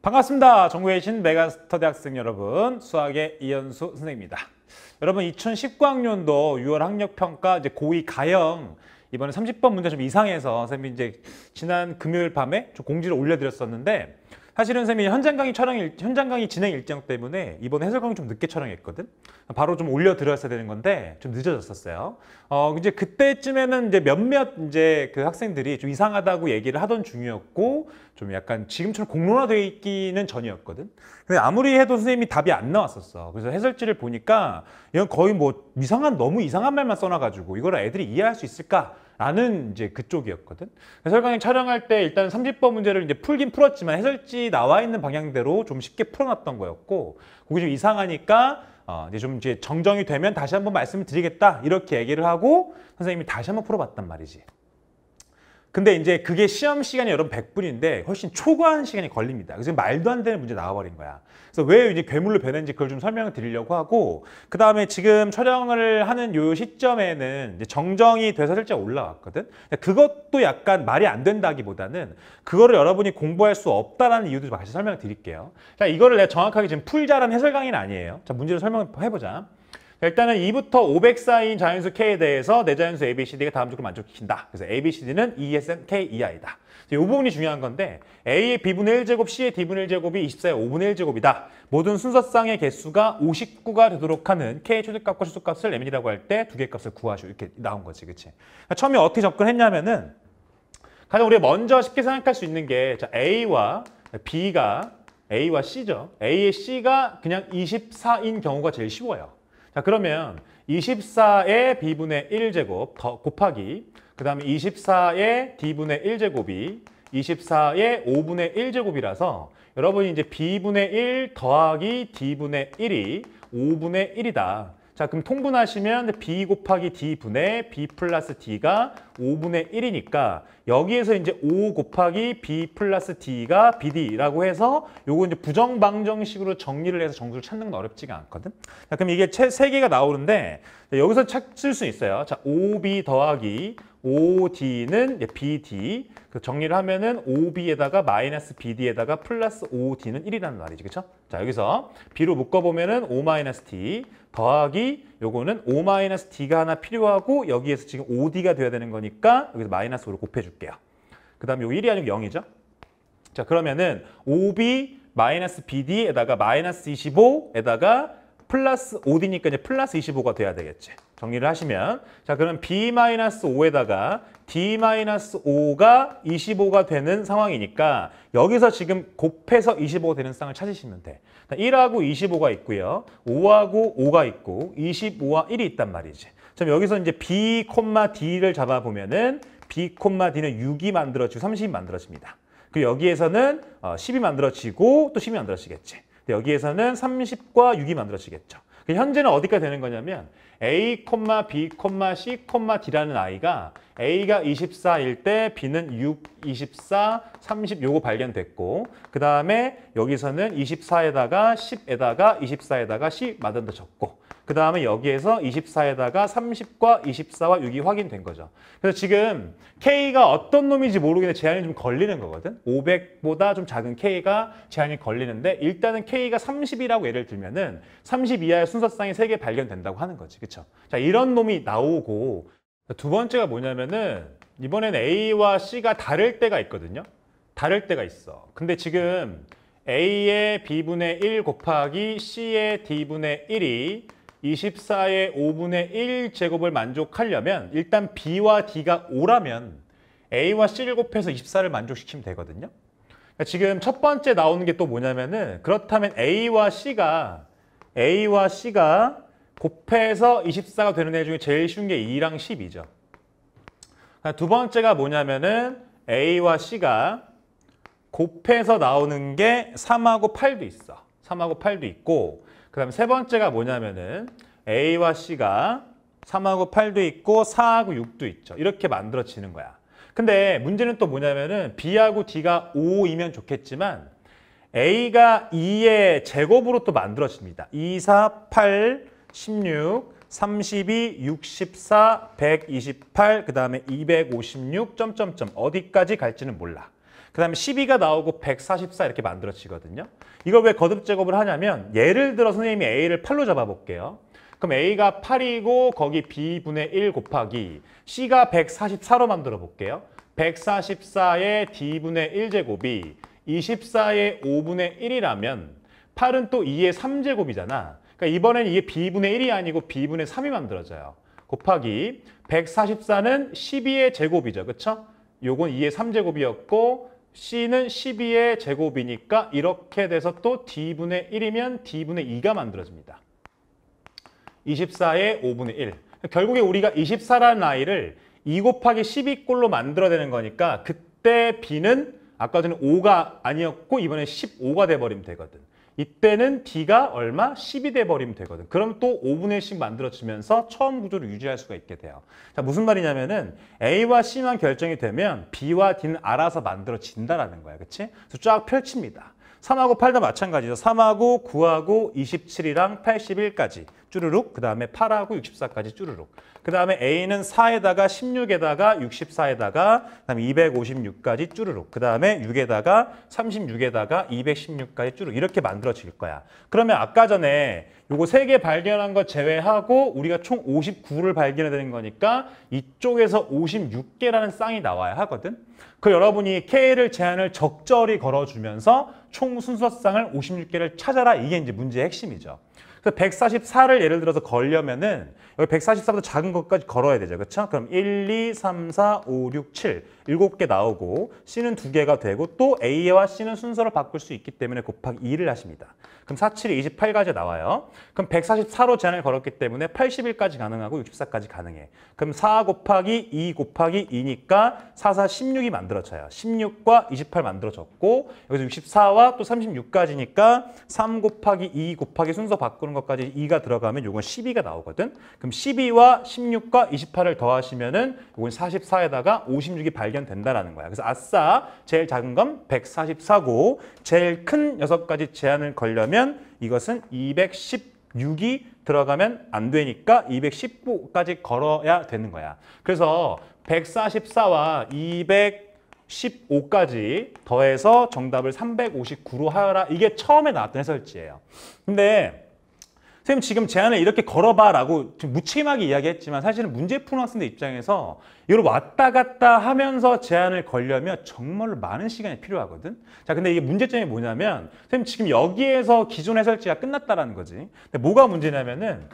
반갑습니다. 전국에 계신 메가스터 대학생 여러분, 수학의 이현수 선생입니다. 여러분 2019학년도 6월 학력평가 이제 고위 가형 이번에 30번 문제 좀 이상해서 선생님이 이제 지난 금요일 밤에 좀 공지를 올려드렸었는데 사실은 쌤이 현장 강의 촬영 일, 현장 강의 진행 일정 때문에 이번 해설 강의 좀 늦게 촬영했거든. 바로 좀 올려 들어왔어야 되는 건데 좀 늦어졌었어요. 어 이제 그때쯤에는 이제 몇몇 이제 그 학생들이 좀 이상하다고 얘기를 하던 중이었고 좀 약간 지금처럼 공론화돼 있기는 전이었거든. 근데 아무리 해도 선생님이 답이 안 나왔었어. 그래서 해설지를 보니까 이건 거의 뭐 이상한 너무 이상한 말만 써놔가지고 이걸 애들이 이해할 수 있을까? 라는 이제 그쪽이었거든. 설강의 촬영할 때 일단 30번 문제를 이제 풀긴 풀었지만 해설지 나와 있는 방향대로 좀 쉽게 풀어놨던 거였고 그게 좀 이상하니까 어, 이제 좀 이제 정정이 되면 다시 한번 말씀을 드리겠다 이렇게 얘기를 하고 선생님이 다시 한번 풀어봤단 말이지. 근데 이제 그게 시험 시간이 여러분 100분인데 훨씬 초과한 시간이 걸립니다. 그래서 말도 안 되는 문제 나와버린 거야. 그래서 왜 이제 괴물로 변했는지 그걸 좀 설명을 드리려고 하고 그 다음에 지금 촬영을 하는 요 시점에는 이제 정정이 돼서 살짝 올라왔거든. 그것도 약간 말이 안 된다기보다는 그거를 여러분이 공부할 수 없다라는 이유도 같이 설명을 드릴게요. 자 이거를 내가 정확하게 지금 풀자라는 해설 강의는 아니에요. 자 문제를 설명해 보자. 일단은 2부터 500 사이인 자연수 K에 대해서 내 자연수 ABCD가 다음주으로 만족시킨다. 그래서 ABCD는 ESN K 이하이다. 이 부분이 중요한 건데 A의 B분의 1제곱, C의 D분의 1제곱이 24의 5분의 1제곱이다. 모든 순서쌍의 개수가 59가 되도록 하는 K 최대값과 최소값을 레민이라고 할 때 두 개의 값을 구하죠 이렇게 나온 거지. 그치? 그러니까 처음에 어떻게 접근했냐면은 가장 우리가 먼저 쉽게 생각할 수 있는 게 자, A와 B가 A와 C죠. A의 C가 그냥 24인 경우가 제일 쉬워요. 자 그러면 24의 b분의 1제곱 더 곱하기 그 다음에 24의 d분의 1제곱이 24의 5분의 1제곱이라서 여러분이 이제 b분의 1 더하기 d분의 1이 5분의 1이다. 자 그럼 통분하시면 b 곱하기 d분의 b 플러스 d가 5분의 1이니까 여기에서 이제 5 곱하기 b 플러스 d가 bd라고 해서 요거 이제 부정방정식으로 정리를 해서 정수를 찾는 건 어렵지가 않거든. 자 그럼 이게 세 개가 나오는데 여기서 찾을 수 있어요. 자 5b 더하기 OD는 BD 그 정리를 하면은 OB에다가 마이너스 BD에다가 플러스 OD는 1이라는 말이지 그쵸? 자 여기서 B로 묶어보면은 O 마이너스 D 더하기 요거는 O 마이너스 D가 하나 필요하고 여기에서 지금 OD가 돼야 되는 거니까 여기서 마이너스 5를 곱해줄게요 그 다음에 요 1이 아니고 0이죠 자 그러면은 OB 마이너스 BD에다가 마이너스 25에다가 플러스 OD니까 이제 플러스 25가 돼야 되겠지 정리를 하시면 자 그럼 b-5에다가 d-5가 25가 되는 상황이니까 여기서 지금 곱해서 25가 되는 쌍을 찾으시면 돼. 1하고 25가 있고요. 5하고 5가 있고 25와 1이 있단 말이지. 그럼 여기서 이제 b, d를 잡아보면은 b, d는 6이 만들어지고 30이 만들어집니다. 그 여기에서는 10이 어, 만들어지고 또 10이 만들어지겠지. 여기에서는 30과 6이 만들어지겠죠. 그 현재는 어디까지 되는 거냐면 A, B, C, D라는 아이가 A가 24일 때 B는 6, 24, 30 요거 발견됐고 그 다음에 여기서는 24에다가 10에다가 24에다가 C 마단도 적고 그 다음에 여기에서 24에다가 30과 24와 6이 확인된 거죠. 그래서 지금 K가 어떤 놈인지 모르겠는데 제한이 좀 걸리는 거거든. 500보다 좀 작은 K가 제한이 걸리는데 일단은 K가 30이라고 예를 들면은 30 이하의 순서쌍이 3개 발견된다고 하는 거지. 그쵸? 자, 이런 놈이 나오고 두 번째가 뭐냐면은 이번엔 A와 C가 다를 때가 있거든요. 다를 때가 있어. 근데 지금 A의 B분의 1 곱하기 C의 D분의 1이 24의 5분의 1 제곱을 만족하려면 일단 B와 D가 5라면 A와 C를 곱해서 24를 만족시키면 되거든요. 그러니까 지금 첫 번째 나오는 게 또 뭐냐면은 그렇다면 A와 C가 A와 C가 곱해서 24가 되는 애 중에 제일 쉬운 게 2랑 10이죠. 그러니까 두 번째가 뭐냐면은 A와 C가 곱해서 나오는 게 3하고 8도 있어. 3하고 8도 있고 그 다음에 세 번째가 뭐냐면은 A와 C가 3하고 8도 있고 4하고 6도 있죠. 이렇게 만들어지는 거야. 근데 문제는 또 뭐냐면은 B하고 D가 5이면 좋겠지만 A가 2의 제곱으로 또 만들어집니다. 2, 4, 8, 16, 32, 64, 128, 그 다음에 256, 점점점 어디까지 갈지는 몰라. 그 다음에 12가 나오고 144 이렇게 만들어지거든요. 이걸 왜 거듭 제곱을 하냐면 예를 들어 선생님이 A를 8로 잡아볼게요. 그럼 A가 8이고 거기 B분의 1 곱하기 C가 144로 만들어 볼게요. 144의 D분의 1제곱이 24의 5분의 1이라면 8은 또 2의 3제곱이잖아. 그러니까 이번엔 이게 B분의 1이 아니고 B분의 3이 만들어져요. 곱하기 144는 12의 제곱이죠. 그렇죠? 요건 2의 3제곱이었고 C는 12의 제곱이니까 이렇게 돼서 또 D분의 1이면 D분의 2가 만들어집니다. 24의 5분의 1. 결국에 우리가 24라는 아이를 2 곱하기 12꼴로 만들어내는 거니까 그때 B는 아까 전에 5가 아니었고 이번에 15가 돼버리면 되거든. 이때는 B가 얼마? 10이 돼버리면 되거든. 그럼 또 5분의 1씩 만들어지면서 처음 구조를 유지할 수가 있게 돼요. 자, 무슨 말이냐면은 A와 C만 결정이 되면 B와 D는 알아서 만들어진다라는 거야. 그치? 그래서 쫙 펼칩니다. 3하고 8도 마찬가지죠. 3하고 9하고 27이랑 81까지 쭈르륵 그 다음에 8하고 64까지 쭈르륵 그 다음에 A는 4에다가 16에다가 64에다가 그 다음에 256까지 쭈르륵 그 다음에 6에다가 36에다가 216까지 쭈르륵 이렇게 만들어질 거야 그러면 아까 전에 요거 3개 발견한 거 제외하고 우리가 총 59를 발견해야 되는 거니까 이쪽에서 56개라는 쌍이 나와야 하거든 그 여러분이 K를 제한을 적절히 걸어주면서 총 순서쌍을 56개를 찾아라 이게 이제 문제의 핵심이죠 그래서 144를 예를 들어서 걸려면은 여기 144부터 작은 것까지 걸어야 되죠. 그렇죠? 그럼 1, 2, 3, 4, 5, 6, 7 일곱 개 나오고 C는 두개가 되고 또 A와 C는 순서를 바꿀 수 있기 때문에 곱하기 2를 하십니다. 그럼 4, 7이 28까지 나와요. 그럼 144로 제한을 걸었기 때문에 81까지 가능하고 64까지 가능해. 그럼 4 곱하기 2 곱하기 2니까 4, 4, 16이 만들어져요. 16과 28 만들어졌고 여기서 64와 또 36까지니까 3 곱하기 2 곱하기 순서 바꾸는 바꾸 것까지 2가 들어가면 이건 12가 나오거든. 그럼 12와 16과 28을 더하시면은 요건 44에다가 56이 발견된다라는 거야. 그래서 아싸 제일 작은 건 144고 제일 큰 6가지 제한을 걸려면 이것은 216이 들어가면 안 되니까 219까지 걸어야 되는 거야. 그래서 144와 200 15까지 더해서 정답을 359로 하여라. 이게 처음에 나왔던 해설지예요. 근데 선생님 지금 제안을 이렇게 걸어봐라고 무책임하게 이야기했지만 사실은 문제 푸는 학생들 입장에서 이걸 왔다 갔다 하면서 제안을 걸려면 정말로 많은 시간이 필요하거든. 자, 근데 이게 문제점이 뭐냐면 선생님 지금 여기에서 기존 해설지가 끝났다라는 거지. 근데 뭐가 문제냐면은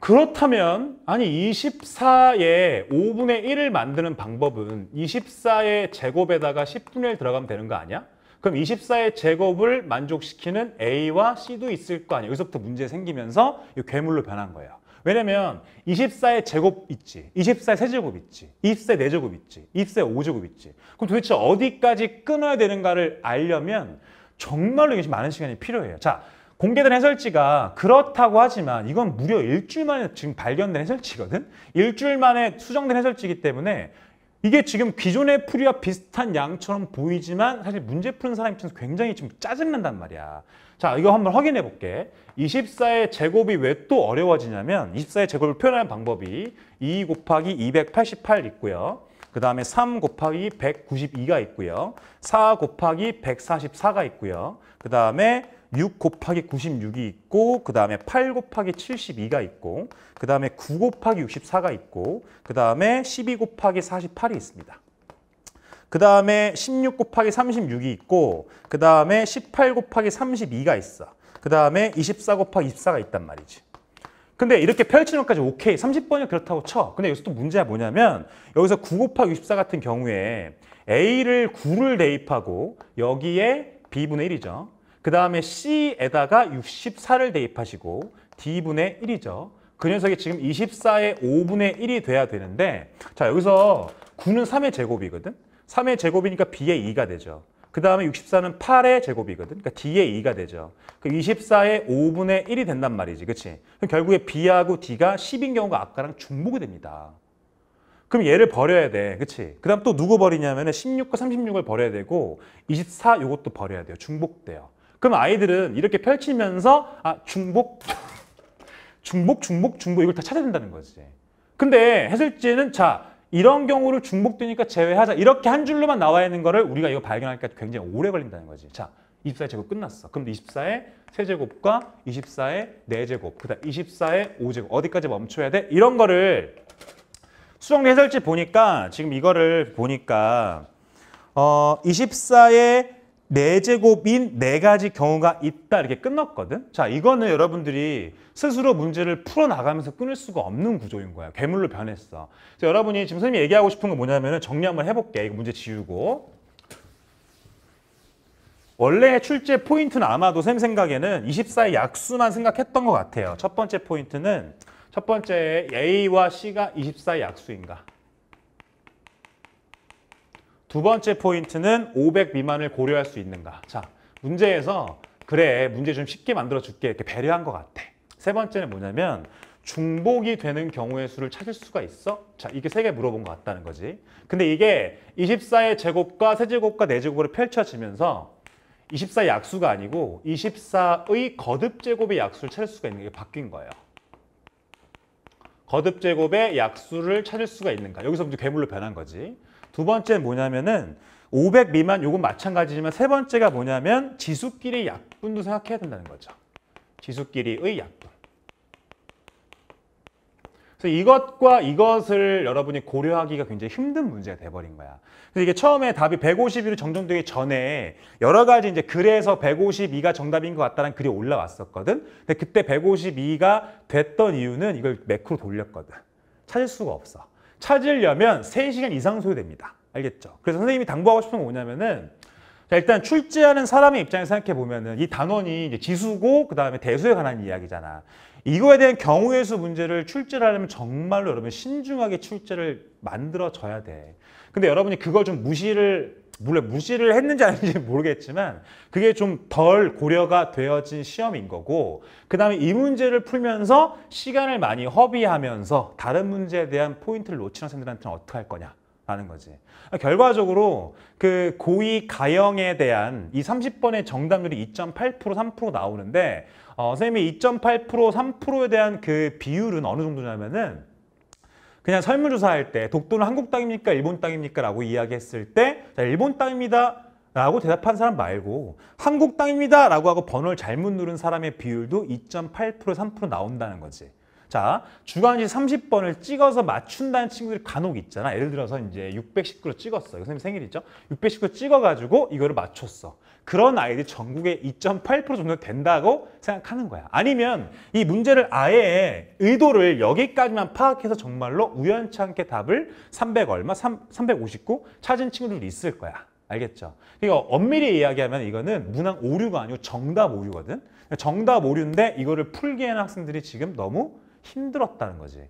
그렇다면 아니 24의 5분의 1을 만드는 방법은 24의 제곱에다가 10분의 1 들어가면 되는 거 아니야? 그럼 24의 제곱을 만족시키는 A와 C도 있을 거 아니에요. 여기서부터 문제 생기면서 괴물로 변한 거예요. 왜냐면 24의 제곱 있지, 24의 세제곱 있지, 24의 네제곱 있지, 24의 오제곱 있지. 그럼 도대체 어디까지 끊어야 되는가를 알려면 정말로 이게 많은 시간이 필요해요. 자, 공개된 해설지가 그렇다고 하지만 이건 무려 일주일 만에 지금 발견된 해설지거든? 일주일 만에 수정된 해설지이기 때문에 이게 지금 기존의 풀이와 비슷한 양처럼 보이지만 사실 문제 푸는 사람 입장에서 굉장히 지금 짜증난단 말이야. 자, 이거 한번 확인해 볼게. 24의 제곱이 왜 또 어려워지냐면 24의 제곱을 표현하는 방법이 2 곱하기 288 있고요. 그 다음에 3 곱하기 192가 있고요. 4 곱하기 144가 있고요. 그 다음에 6 곱하기 96이 있고 그 다음에 8 곱하기 72가 있고 그 다음에 9 곱하기 64가 있고 그 다음에 12 곱하기 48이 있습니다. 그 다음에 16 곱하기 36이 있고 그 다음에 18 곱하기 32가 있어. 그 다음에 24 곱하기 24가 있단 말이지. 근데 이렇게 펼치는 것까지 오케이. 30번이 그렇다고 쳐. 근데 여기서 또 문제가 뭐냐면 여기서 9 곱하기 64 같은 경우에 A를 9를 대입하고 여기에 B분의 1이죠. 그 다음에 C에다가 64를 대입하시고 D분의 1이죠. 그 녀석이 지금 24의 5분의 1이 돼야 되는데 자 여기서 9는 3의 제곱이거든. 3의 제곱이니까 B의 2가 되죠. 그 다음에 64는 8의 제곱이거든. 그러니까 D의 2가 되죠. 그 24의 5분의 1이 된단 말이지. 그치? 그럼 결국에 B하고 D가 10인 경우가 아까랑 중복이 됩니다. 그럼 얘를 버려야 돼. 그치? 그 다음 또 누구 버리냐면 은 16과 36을 버려야 되고 24 요것도 버려야 돼요. 중복돼요. 그럼 아이들은 이렇게 펼치면서 아 중복, 중복, 중복, 중복 이걸 다 찾아야 된다는 거지. 근데 해설지는 자 이런 경우를 중복되니까 제외하자 이렇게 한 줄로만 나와 있는 거를 우리가 이거 발견하니까 굉장히 오래 걸린다는 거지. 자 24의 제곱 끝났어. 그럼 24의 세제곱과 24의 네제곱, 그다음 24의 오제곱 어디까지 멈춰야 돼? 이런 거를 수정리 해설지 보니까 지금 이거를 보니까 어 24의 4제곱인 4가지 경우가 있다 이렇게 끝났거든. 자, 이거는 여러분들이 스스로 문제를 풀어나가면서 끊을 수가 없는 구조인 거야. 괴물로 변했어. 그래서 여러분이 지금 선생님이 얘기하고 싶은 건 뭐냐면 정리 한번 해볼게. 이거 문제 지우고. 원래 출제 포인트는 아마도 쌤 생각에는 24의 약수만 생각했던 것 같아요. 첫 번째 포인트는 첫 번째 A와 C가 24의 약수인가. 두 번째 포인트는 500 미만을 고려할 수 있는가. 자, 문제에서 그래, 문제 좀 쉽게 만들어 줄게 이렇게 배려한 것 같아. 세 번째는 뭐냐면 중복이 되는 경우의 수를 찾을 수가 있어? 자, 이게 세 개 물어본 것 같다는 거지. 근데 이게 24의 제곱과 세제곱과 네제곱으로 펼쳐지면서 24의 약수가 아니고 24의 거듭 제곱의 약수를 찾을 수가 있는 게 바뀐 거예요. 거듭 제곱의 약수를 찾을 수가 있는가. 여기서부터 괴물로 변한 거지. 두번째 뭐냐면은 500 미만 요건 마찬가지지만 세 번째가 뭐냐면 지수끼리 약분도 생각해야 된다는 거죠. 지수끼리의 약분. 그래서 이것과 이것을 여러분이 고려하기가 굉장히 힘든 문제가 돼버린 거야. 그래서 이게 처음에 답이 151로 정정되기 전에 여러 가지 이제 글에서 152가 정답인 것 같다는 글이 올라왔었거든. 근데 그때 152가 됐던 이유는 이걸 매크로 돌렸거든. 찾을 수가 없어. 찾으려면 3시간 이상 소요됩니다. 알겠죠? 그래서 선생님이 당부하고 싶은 건 뭐냐면은 자, 일단 출제하는 사람의 입장에서 생각해 보면은 이 단원이 이제 지수고 그다음에 대수에 관한 이야기잖아. 이거에 대한 경우의 수 문제를 출제를 하려면 정말로 여러분 신중하게 출제를 만들어져야 돼. 근데 여러분이 그걸 좀 무시를 물론 무시를 했는지 아닌지 모르겠지만 그게 좀 덜 고려가 되어진 시험인 거고 그 다음에 이 문제를 풀면서 시간을 많이 허비하면서 다른 문제에 대한 포인트를 놓치는 학생들한테는 어떻게 할 거냐 라는 거지 그러니까 결과적으로 그 고위 가형에 대한 이 30번의 정답률이 2.8% 3% 나오는데 어, 선생님이 2.8% 3%에 대한 그 비율은 어느 정도냐면은 그냥 설문조사할 때 독도는 한국 땅입니까 일본 땅입니까 라고 이야기했을 때 자, 일본 땅입니다 라고 대답한 사람 말고 한국 땅입니다 라고 하고 번호를 잘못 누른 사람의 비율도 2.8% 3% 나온다는 거지 자주간지 30번을 찍어서 맞춘다는 친구들이 간혹 있잖아 예를 들어서 이제 619로 찍었어 이 선생님 생일이죠 619로 찍어가지고 이거를 맞췄어 그런 아이들이 전국에 2.8% 정도 된다고 생각하는 거야. 아니면 이 문제를 아예 의도를 여기까지만 파악해서 정말로 우연치않게 답을 300 얼마, 3, 359 찾은 친구들도 있을 거야. 알겠죠? 그러니까 엄밀히 이야기하면 이거는 문항 오류가 아니고 정답 오류거든. 정답 오류인데 이거를 풀기 에는 학생들이 지금 너무 힘들었다는 거지.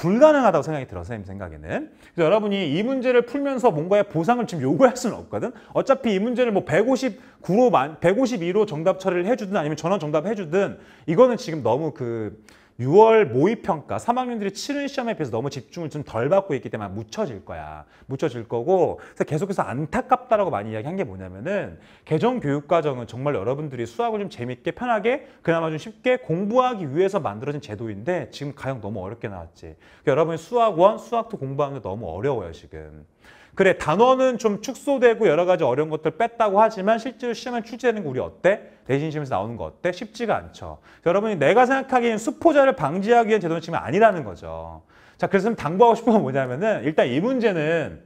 불가능하다고 생각이 들어 선생님 생각에는. 그래서 여러분이 이 문제를 풀면서 뭔가의 보상을 지금 요구할 수는 없거든. 어차피 이 문제를 뭐 159로 만 152로 정답 처리를 해주든 아니면 전원 정답 해주든 이거는 지금 너무 그 6월 모의평가 3학년들이 치른 시험에 비해서 너무 집중을 좀 덜 받고 있기 때문에 묻혀질 거야. 묻혀질 거고 그래서 계속해서 안타깝다라고 많이 이야기한 게 뭐냐면은 개정 교육과정은 정말 여러분들이 수학을 좀 재밌게 편하게 그나마 좀 쉽게 공부하기 위해서 만들어진 제도인데 지금 가형 너무 어렵게 나왔지. 그러니까 여러분이 수학 원, 수학 2 공부하는 게 너무 어려워요 지금. 그래 단어는좀 축소되고 여러 가지 어려운 것들 뺐다고 하지만 실제로 시험에 출제되는 게 우리 어때? 대신 시험에서 나오는 거 어때? 쉽지가 않죠. 여러분이 내가 생각하기엔 수포자를 방지하기 위한 제도는 지금 아니라는 거죠. 자 그래서 당부하고 싶은 건 뭐냐면은 일단 이 문제는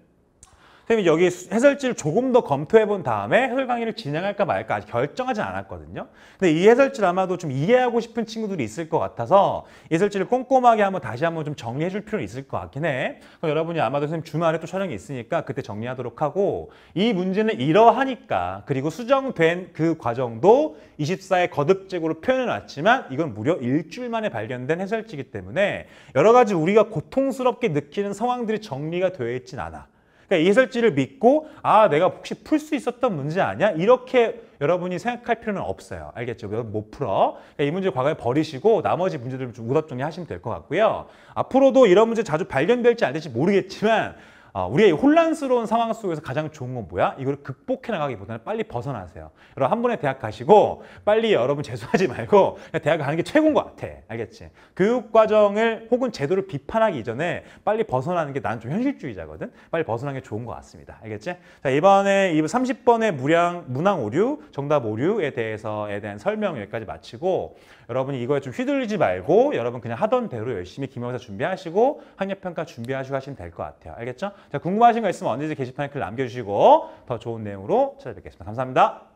선생님 여기 해설지를 조금 더 검토해 본 다음에 해설 강의를 진행할까 말까 아직 결정하지 않았거든요. 근데 이 해설지를 아마도 좀 이해하고 싶은 친구들이 있을 것 같아서 해설지를 꼼꼼하게 한번 다시 한번 좀 정리해 줄 필요는 있을 것 같긴 해. 그럼 여러분이 아마도 선생님 주말에 또 촬영이 있으니까 그때 정리하도록 하고 이 문제는 이러하니까 그리고 수정된 그 과정도 24의 거듭제고로 표현해 놨지만 이건 무려 일주일 만에 발견된 해설지이기 때문에 여러 가지 우리가 고통스럽게 느끼는 상황들이 정리가 되어 있진 않아. 그러니까 예설지를 믿고 아 내가 혹시 풀 수 있었던 문제 아니야? 이렇게 여러분이 생각할 필요는 없어요. 알겠죠? 못 풀어. 그러니까 이 문제 과거에 버리시고 나머지 문제들 좀 우답정리 하시면 될 것 같고요. 앞으로도 이런 문제 자주 발견될지 안 될지 모르겠지만 어, 우리의 혼란스러운 상황 속에서 가장 좋은 건 뭐야? 이걸 극복해 나가기보다는 빨리 벗어나세요. 여러분 한 번에 대학 가시고 빨리 여러분 재수하지 말고 대학 가는 게 최고인 것 같아. 알겠지? 교육과정을 혹은 제도를 비판하기 이전에 빨리 벗어나는 게 난 좀 현실주의자거든. 빨리 벗어나는 게 좋은 것 같습니다. 알겠지? 자 이번에 30번의 무량 문항 오류, 정답 오류에 대해서에 대한 설명 여기까지 마치고 여러분이 이거에 좀 휘둘리지 말고 여러분 그냥 하던 대로 열심히 기말고사 준비하시고 학력평가 준비하시고 하시면 될 것 같아요. 알겠죠? 자, 궁금하신 거 있으면 언제든지 게시판에 글 남겨주시고 더 좋은 내용으로 찾아뵙겠습니다. 감사합니다.